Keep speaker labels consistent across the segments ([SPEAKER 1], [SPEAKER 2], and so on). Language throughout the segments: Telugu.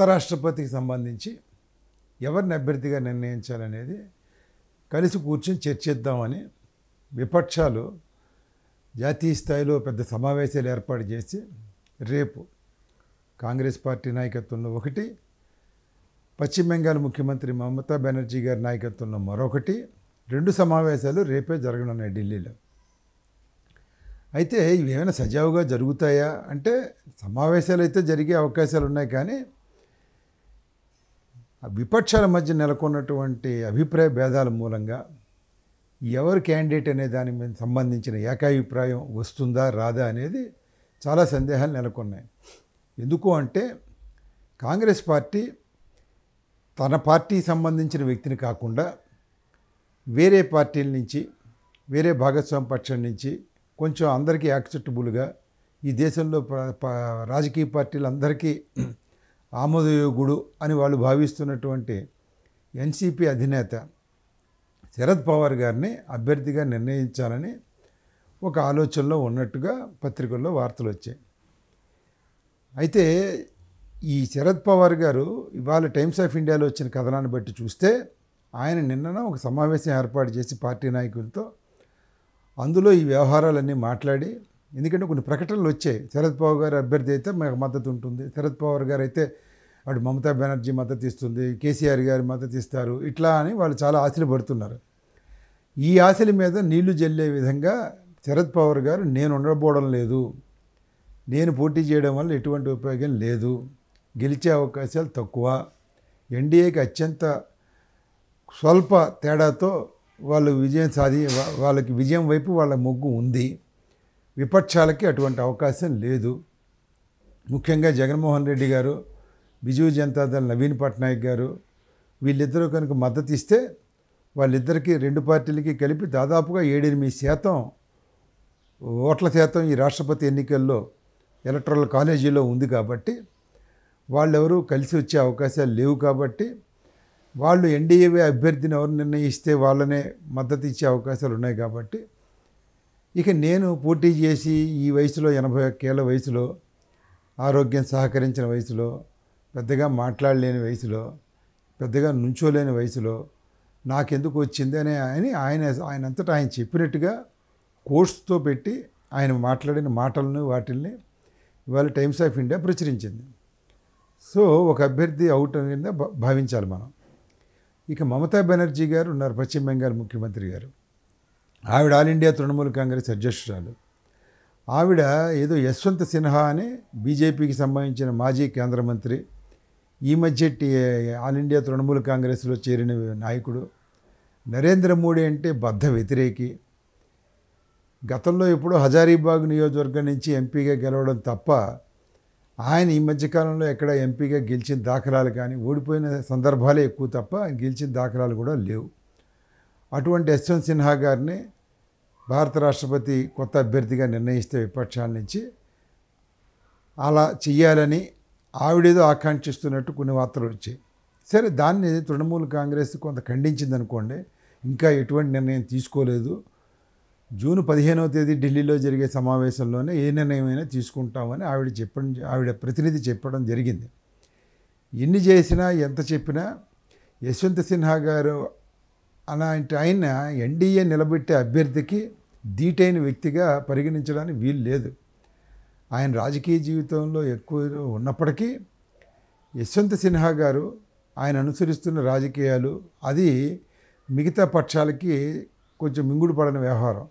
[SPEAKER 1] కొత్త రాష్ట్రపతికి సంబంధించి ఎవరిని అభ్యర్థిగా నిర్ణయించాలనేది కలిసి కూర్చొని చర్చిద్దామని విపక్షాలు జాతీయ స్థాయిలో పెద్ద సమావేశాలు ఏర్పాటు చేసి రేపు కాంగ్రెస్ పార్టీ నాయకత్వంలో ఒకటి పశ్చిమ బెంగాల్ ముఖ్యమంత్రి మమతా బెనర్జీ గారి నాయకత్వంలో మరొకటి రెండు సమావేశాలు రేపే జరగనున్నాయి ఢిల్లీలో అయితే ఇవేమైనా సజావుగా జరుగుతాయా అంటే సమావేశాలు అయితే జరిగే అవకాశాలు ఉన్నాయి కానీ విపక్షాల మధ్య నెలకొన్నటువంటి అభిప్రాయ భేదాల మూలంగా ఎవరు క్యాండిడేట్ అనే దాని మీద సంబంధించిన ఏకాభిప్రాయం వస్తుందా రాదా అనేది చాలా సందేహాలు నెలకొన్నాయి ఎందుకు అంటే కాంగ్రెస్ పార్టీ తన పార్టీ సంబంధించిన వ్యక్తిని కాకుండా వేరే పార్టీల నుంచి వేరే భాగస్వామి పక్షం నుంచి కొంచెం అందరికీ యాక్సెప్టబుల్గా ఈ దేశంలో రాజకీయ పార్టీలు అందరికీ ఆమోదయోగుడు అని వాళ్ళు భావిస్తున్నటువంటి ఎన్సీపీ అధినేత శరద్ పవార్ గారిని అభ్యర్థిగా నిర్ణయించాలని ఒక ఆలోచనలో ఉన్నట్టుగా పత్రికల్లో వార్తలు వచ్చాయి అయితే ఈ శరద్ పవార్ గారు ఇవాళ టైమ్స్ ఆఫ్ ఇండియాలో వచ్చిన కథనాన్ని బట్టి చూస్తే ఆయన నిన్నన ఒక సమావేశం ఏర్పాటు చేసి పార్టీ నాయకులతో అందులో ఈ వ్యవహారాలన్నీ మాట్లాడి ఎందుకంటే కొన్ని ప్రకటనలు వచ్చాయి శరద్ పవార్ గారు అభ్యర్థి అయితే మాకు మద్దతు ఉంటుంది శరద్ పవార్ గారు అయితే వాడు మమతా బెనర్జీ మద్దతు ఇస్తుంది కేసీఆర్ గారి మద్దతు ఇస్తారు ఇట్లా అని వాళ్ళు చాలా ఆశలు పడుతున్నారు ఈ ఆశల మీద నీళ్లు జల్లే విధంగా శరద్ పవార్ గారు నేను ఉండబోవడం లేదు నేను పోటీ చేయడం వల్ల ఎటువంటి ఉపయోగం లేదు గెలిచే అవకాశాలు తక్కువ ఎన్డీఏకి అత్యంత స్వల్ప తేడాతో వాళ్ళు విజయం సాధి వాళ్ళకి విజయం వైపు వాళ్ళ మొగ్గు ఉంది విపక్షాలకి అటువంటి అవకాశం లేదు ముఖ్యంగా జగన్మోహన్ రెడ్డి గారు బిజు జనతాదళ నవీన్ పట్నాయక్ గారు వీళ్ళిద్దరూ కనుక మద్దతు ఇస్తే వాళ్ళిద్దరికీ రెండు పార్టీలకి కలిపి దాదాపుగా ఏడెనిమిది శాతం ఓట్ల శాతం ఈ రాష్ట్రపతి ఎన్నికల్లో ఎలక్ట్రల్ కాలేజీలో ఉంది కాబట్టి వాళ్ళెవరూ కలిసి వచ్చే అవకాశాలు లేవు కాబట్టి వాళ్ళు ఎన్డీఏ అభ్యర్థిని ఎవరు నిర్ణయిస్తే వాళ్ళనే మద్దతు ఇచ్చే అవకాశాలు ఉన్నాయి కాబట్టి ఇక నేను పోటీ చేసి ఈ వయసులో ఎనభై ఒక్కేళ్ళ వయసులో ఆరోగ్యం సహకరించిన వయసులో పెద్దగా మాట్లాడలేని వయసులో పెద్దగా నుంచోలేని వయసులో నాకెందుకు వచ్చింది అని అని ఆయన ఆయన అంతటా ఆయన చెప్పినట్టుగా కోర్సుతో పెట్టి ఆయన మాట్లాడిన మాటలను వాటిల్ని ఇవాళ టైమ్స్ ఆఫ్ ఇండియా ప్రచురించింది సో ఒక అభ్యర్థి అవుట్ అనేది భావించాలి మనం ఇక మమతా బెనర్జీ గారు ఉన్నారు పశ్చిమ బెంగాల్ ముఖ్యమంత్రి గారు ఆవిడ ఆల్ ఇండియా తృణమూల్ కాంగ్రెస్ అధ్యక్షురాలు ఆవిడ ఏదో యశ్వంత్ సిన్హా అని బీజేపీకి సంబంధించిన మాజీ కేంద్ర మంత్రి ఈ మధ్య ఆల్ ఇండియా తృణమూల్ కాంగ్రెస్లో చేరిన నాయకుడు నరేంద్ర మోడీ అంటే బద్ధ వ్యతిరేకి గతంలో ఎప్పుడో హజారీబాగ్ నియోజకవర్గం నుంచి ఎంపీగా గెలవడం తప్ప ఆయన ఈ మధ్యకాలంలో ఎక్కడ ఎంపీగా గెలిచిన దాఖలాలు కానీ ఓడిపోయిన సందర్భాలే ఎక్కువ తప్ప గెలిచిన దాఖలాలు కూడా లేవు అటువంటి యశ్వంత్ సిన్హా గారిని భారత రాష్ట్రపతి కొత్త అభ్యర్థిగా నిర్ణయిస్తే విపక్షాల నుంచి అలా చెయ్యాలని ఆవిడేదో ఆకాంక్షిస్తున్నట్టు కొన్ని వార్తలు వచ్చాయి సరే దాన్ని తృణమూల్ కాంగ్రెస్ కొంత ఖండించింది అనుకోండి ఇంకా ఎటువంటి నిర్ణయం తీసుకోలేదు జూన్ పదిహేనవ తేదీ ఢిల్లీలో జరిగే సమావేశంలోనే ఏ నిర్ణయమైనా తీసుకుంటామని ఆవిడ చెప్పడం ఆవిడ ప్రతినిధి చెప్పడం జరిగింది ఎన్ని చేసినా ఎంత చెప్పినా యశ్వంత్ సిన్హా గారు అలాంటి ఆయన ఎన్డీఏ నిలబెట్టే అభ్యర్థికి దీటైన వ్యక్తిగా పరిగణించడానికి వీలు లేదు ఆయన రాజకీయ జీవితంలో ఎక్కువ ఉన్నప్పటికీ యశ్వంత్ సిన్హా గారు ఆయన అనుసరిస్తున్న రాజకీయాలు అది మిగతా పక్షాలకి కొంచెం మింగుడు వ్యవహారం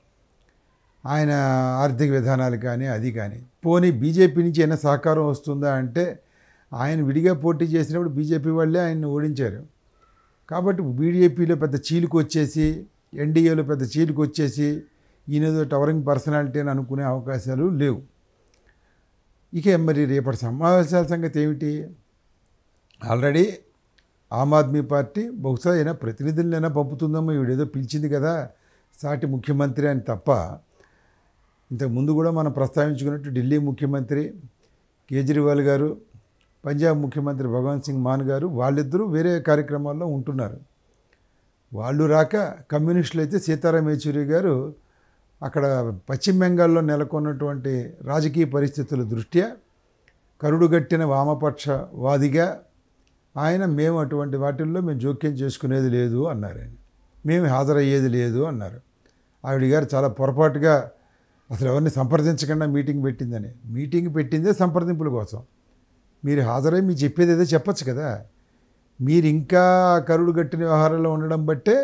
[SPEAKER 1] ఆయన ఆర్థిక విధానాలు కానీ అది కానీ పోనీ బీజేపీ నుంచి ఏమైనా సహకారం వస్తుందా అంటే ఆయన విడిగా పోటీ చేసినప్పుడు బీజేపీ వాళ్ళే ఆయన్ని ఓడించారు కాబట్టి బీడీపీలో పెద్ద చీలుకు వచ్చేసి ఎన్డీఏలో పెద్ద చీలుకు వచ్చేసి ఈయనదో టవరింగ్ పర్సనాలిటీ అని అనుకునే అవకాశాలు లేవు ఇక మరి రేపటి సమావేశాల సంగతి ఏమిటి ఆల్రెడీ ఆమ్ ఆద్మీ పార్టీ బహుశా అయినా ప్రతినిధులైనా పంపుతుందమ్మో ఈవిడేదో పిలిచింది కదా సాటి ముఖ్యమంత్రి అని తప్ప ఇంతకుముందు కూడా మనం ప్రస్తావించుకున్నట్టు ఢిల్లీ ముఖ్యమంత్రి కేజ్రీవాల్ గారు పంజాబ్ ముఖ్యమంత్రి భగవంత్ సింగ్ మాన్ గారు వాళ్ళిద్దరూ వేరే కార్యక్రమాల్లో ఉంటున్నారు వాళ్ళు రాక కమ్యూనిస్టులు అయితే సీతారాం యేచూరి గారు అక్కడ పశ్చిమ బెంగాల్లో నెలకొన్నటువంటి రాజకీయ పరిస్థితుల దృష్ట్యా కరుడుగట్టిన వామపక్షవాదిగా ఆయన మేము అటువంటి వాటిల్లో మేము జోక్యం చేసుకునేది లేదు అన్నారు ఆయన మేము హాజరయ్యేది లేదు అన్నారు ఆవిడ గారు చాలా పొరపాటుగా అసలు ఎవరిని సంప్రదించకుండా మీటింగ్ పెట్టిందని మీటింగ్ పెట్టిందే సంప్రదింపుల కోసం మీరు హాజరై మీరు చెప్పేది ఏదో చెప్పచ్చు కదా మీరు ఇంకా కరుడు గట్టిన వ్యవహారంలో ఉండడం బట్టే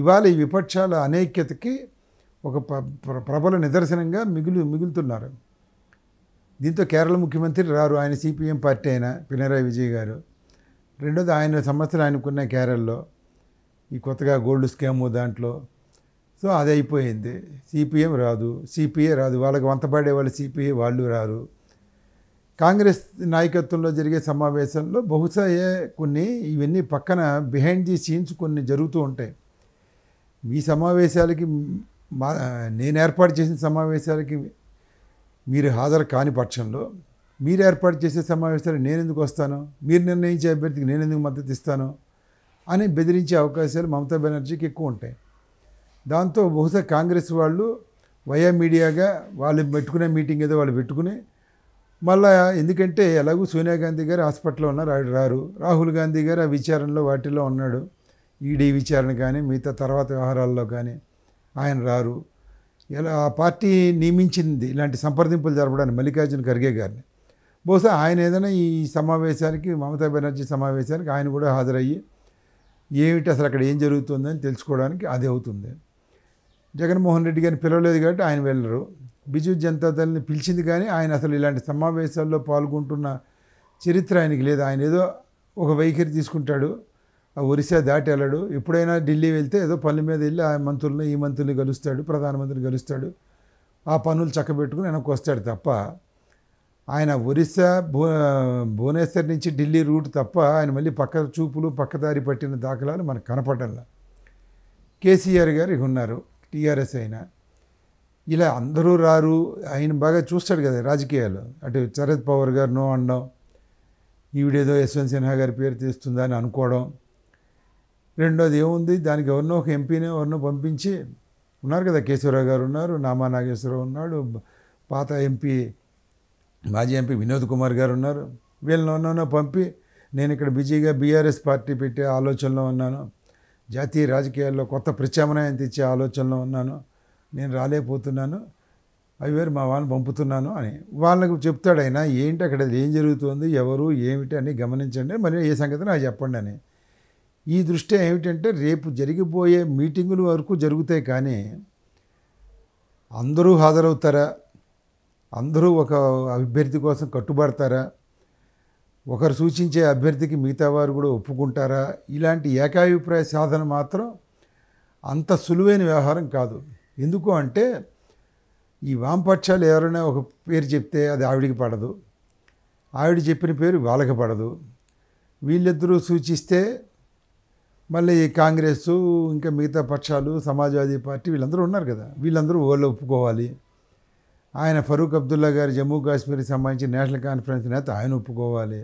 [SPEAKER 1] ఇవాళ ఈ విపక్షాల అనైక్యతకి ఒక ప్రబల నిదర్శనంగా మిగులు మిగులుతున్నారు దీంతో కేరళ ముఖ్యమంత్రి రారు ఆయన సిపిఎం పార్టీ అయిన పినరాయి విజయ్ గారు రెండోది ఆయన సమస్యలు ఆయనకున్న కేరళలో ఈ కొత్తగా గోల్డ్ స్కామ్ దాంట్లో సో అది అయిపోయింది సిపిఎం రాదు సిపిఏ రాదు వాళ్ళకి వంతపడే వాళ్ళు సిపిఏ వాళ్ళు రారు కాంగ్రెస్ నాయకత్వంలో జరిగే సమావేశంలో బహుశా కొన్ని ఇవన్నీ పక్కన బిహైండ్ ది సీన్స్ కొన్ని జరుగుతూ ఉంటాయి మీ సమావేశాలకి మా నేను ఏర్పాటు చేసిన సమావేశాలకి మీరు హాజరు కాని పక్షంలో మీరు ఏర్పాటు చేసే సమావేశాలు నేను ఎందుకు వస్తాను మీరు నిర్ణయించే అభ్యర్థికి నేను ఎందుకు మద్దతు ఇస్తాను అని బెదిరించే అవకాశాలు మమతా బెనర్జీకి ఎక్కువ ఉంటాయి దాంతో బహుశా కాంగ్రెస్ వాళ్ళు వయా మీడియాగా వాళ్ళు పెట్టుకునే మీటింగ్ ఏదో వాళ్ళు పెట్టుకుని మళ్ళా ఎందుకంటే ఎలాగూ సోనియా గాంధీ గారు హాస్పిటల్లో ఉన్నారు ఆవిడ రారు రాహుల్ గాంధీ గారు ఆ విచారణలో వాటిలో ఉన్నాడు ఈడీ విచారణ కానీ మిగతా తర్వాత వ్యవహారాల్లో కానీ ఆయన రారు ఎలా ఆ పార్టీ నియమించింది ఇలాంటి సంప్రదింపులు జరపడానికి మల్లికార్జున ఖర్గే గారిని బహుశా ఆయన ఏదైనా ఈ సమావేశానికి మమతా బెనర్జీ సమావేశానికి ఆయన కూడా హాజరయ్యి ఏమిటి అసలు అక్కడ ఏం జరుగుతుందని తెలుసుకోవడానికి అది అవుతుంది జగన్మోహన్ రెడ్డి గారిని పిలవలేదు కాబట్టి ఆయన వెళ్ళరు బిజు జనతా దళని పిలిచింది కానీ ఆయన అసలు ఇలాంటి సమావేశాల్లో పాల్గొంటున్న చరిత్ర ఆయనకి లేదు ఆయన ఏదో ఒక వైఖరి తీసుకుంటాడు ఆ ఒరిస్సా దాటి వెళ్ళడు ఎప్పుడైనా ఢిల్లీ వెళ్తే ఏదో పనుల మీద వెళ్ళి ఆ మంత్రులను ఈ మంత్రుల్ని కలుస్తాడు ప్రధానమంత్రిని కలుస్తాడు ఆ పనులు చక్కబెట్టుకుని వెనక్కి వస్తాడు తప్ప ఆయన ఒరిస్సా భువనేశ్వర్ నుంచి ఢిల్లీ రూట్ తప్ప ఆయన మళ్ళీ పక్క చూపులు పక్కదారి పట్టిన దాఖలాలు మనకు కనపడాల కేసీఆర్ గారు ఉన్నారు టీఆర్ఎస్ అయినా ఇలా అందరూ రారు ఆయన బాగా చూస్తాడు కదా రాజకీయాలు అటు శరద్ పవర్ గారు నో అనడం ఈవిడేదో యశ్వంత్ సిన్హా గారి పేరు తీస్తుందా అని అనుకోవడం రెండోది ఏముంది దానికి ఎవరినో ఒక ఎంపీని ఎవరినో పంపించి ఉన్నారు కదా కేశవరావు గారు ఉన్నారు నామా నాగేశ్వరరావు ఉన్నాడు పాత ఎంపీ మాజీ ఎంపీ వినోద్ కుమార్ గారు ఉన్నారు ఉన్నానో పంపి నేను ఇక్కడ బిజీగా బీఆర్ఎస్ పార్టీ పెట్టే ఆలోచనలో ఉన్నాను జాతీయ రాజకీయాల్లో కొత్త ప్రత్యామ్నాయం తెచ్చే ఆలోచనలో ఉన్నాను నేను రాలేకపోతున్నాను అవి వేరు మా వాళ్ళని పంపుతున్నాను అని వాళ్ళకు చెప్తాడు ఆయన ఏంటి అక్కడ ఏం జరుగుతుంది ఎవరు ఏమిటి అని గమనించండి మరి ఏ సంగతి నాకు చెప్పండి అని ఈ దృష్ట్యా ఏమిటంటే రేపు జరిగిపోయే మీటింగుల వరకు జరుగుతాయి కానీ అందరూ హాజరవుతారా అందరూ ఒక అభ్యర్థి కోసం కట్టుబడతారా ఒకరు సూచించే అభ్యర్థికి మిగతా వారు కూడా ఒప్పుకుంటారా ఇలాంటి ఏకాభిప్రాయ సాధన మాత్రం అంత సులువైన వ్యవహారం కాదు ఎందుకు అంటే ఈ వామపక్షాలు ఎవరైనా ఒక పేరు చెప్తే అది ఆవిడికి పడదు ఆవిడ చెప్పిన పేరు వాళ్ళకి పడదు వీళ్ళిద్దరూ సూచిస్తే మళ్ళీ కాంగ్రెస్ ఇంకా మిగతా పక్షాలు సమాజ్వాదీ పార్టీ వీళ్ళందరూ ఉన్నారు కదా వీళ్ళందరూ ఓళ్ళు ఒప్పుకోవాలి ఆయన ఫరూక్ అబ్దుల్లా గారు జమ్మూ కాశ్మీర్కి సంబంధించి నేషనల్ కాన్ఫరెన్స్ నేత ఆయన ఒప్పుకోవాలి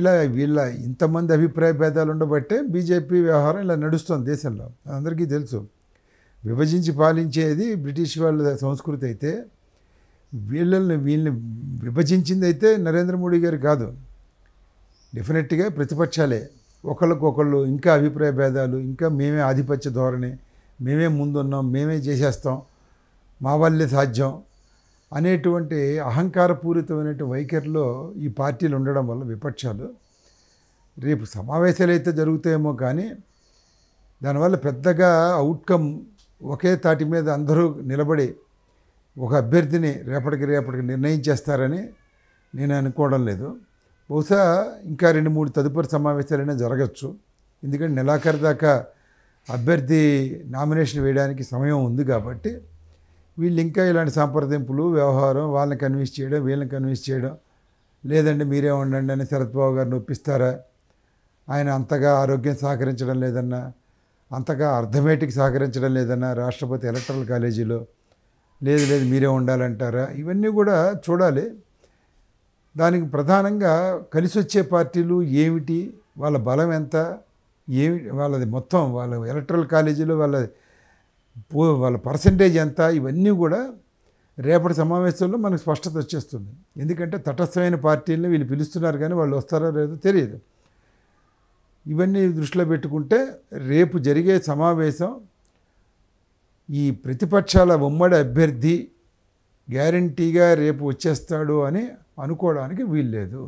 [SPEAKER 1] ఇలా వీళ్ళ ఇంతమంది అభిప్రాయ భేదాలు ఉండబట్టే బీజేపీ వ్యవహారం ఇలా నడుస్తుంది దేశంలో అందరికీ తెలుసు విభజించి పాలించేది బ్రిటిష్ వాళ్ళ సంస్కృతి అయితే వీళ్ళని వీళ్ళని విభజించింది అయితే నరేంద్ర మోడీ గారు కాదు డెఫినెట్గా ప్రతిపక్షాలే ఒకళ్ళకొకళ్ళు ఇంకా అభిప్రాయ భేదాలు ఇంకా మేమే ఆధిపత్య ధోరణి మేమే ముందున్నాం మేమే చేసేస్తాం మా వల్లే సాధ్యం అనేటువంటి అహంకారపూరితమైన వైఖరిలో ఈ పార్టీలు ఉండడం వల్ల విపక్షాలు రేపు సమావేశాలు అయితే జరుగుతాయేమో కానీ దానివల్ల పెద్దగా అవుట్కమ్ ఒకే తాటి మీద అందరూ నిలబడి ఒక అభ్యర్థిని రేపటికి రేపటికి నిర్ణయం చేస్తారని నేను అనుకోవడం లేదు బహుశా ఇంకా రెండు మూడు తదుపరి సమావేశాలైనా జరగచ్చు ఎందుకంటే నెలాఖరు దాకా అభ్యర్థి నామినేషన్ వేయడానికి సమయం ఉంది కాబట్టి వీళ్ళు ఇంకా ఇలాంటి సంప్రదింపులు వ్యవహారం వాళ్ళని కన్విన్స్ చేయడం వీళ్ళని కన్విన్స్ చేయడం లేదండి మీరే ఉండండి అని శరత్ బాబు గారు ఒప్పిస్తారా ఆయన అంతగా ఆరోగ్యం సహకరించడం లేదన్నా అంతగా అర్థమేటిక్ సహకరించడం లేదన్నా రాష్ట్రపతి ఎలక్ట్రల్ కాలేజీలో లేదు లేదు మీరే ఉండాలంటారా ఇవన్నీ కూడా చూడాలి దానికి ప్రధానంగా కలిసి వచ్చే పార్టీలు ఏమిటి వాళ్ళ బలం ఎంత ఏమి వాళ్ళది మొత్తం వాళ్ళ ఎలక్ట్రల్ కాలేజీలో వాళ్ళ వాళ్ళ పర్సంటేజ్ ఎంత ఇవన్నీ కూడా రేపటి సమావేశంలో మనకు స్పష్టత వచ్చేస్తుంది ఎందుకంటే తటస్థమైన పార్టీలను వీళ్ళు పిలుస్తున్నారు కానీ వాళ్ళు వస్తారో లేదో తెలియదు ఇవన్నీ దృష్టిలో పెట్టుకుంటే రేపు జరిగే సమావేశం ఈ ప్రతిపక్షాల ఉమ్మడి అభ్యర్థి గ్యారంటీగా రేపు వచ్చేస్తాడు అని అనుకోవడానికి వీల్లేదు